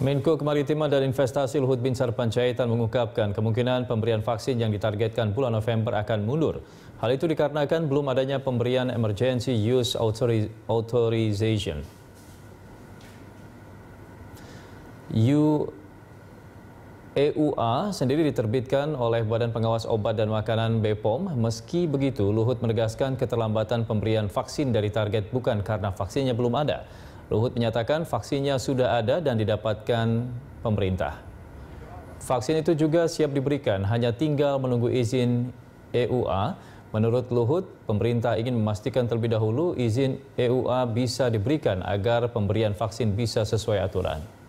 Menko Kemaritiman dan Investasi Luhut Binsar Panjaitan mengungkapkan kemungkinan pemberian vaksin yang ditargetkan bulan November akan mundur. Hal itu dikarenakan belum adanya pemberian Emergency Use Authorization. U EUA sendiri diterbitkan oleh Badan Pengawas Obat dan Makanan BPOM. Meski begitu, Luhut menegaskan keterlambatan pemberian vaksin dari target bukan karena vaksinnya belum ada. Luhut menyatakan vaksinnya sudah ada dan didapatkan pemerintah. Vaksin itu juga siap diberikan, hanya tinggal menunggu izin EUA. Menurut Luhut, pemerintah ingin memastikan terlebih dahulu izin EUA bisa diberikan agar pemberian vaksin bisa sesuai aturan.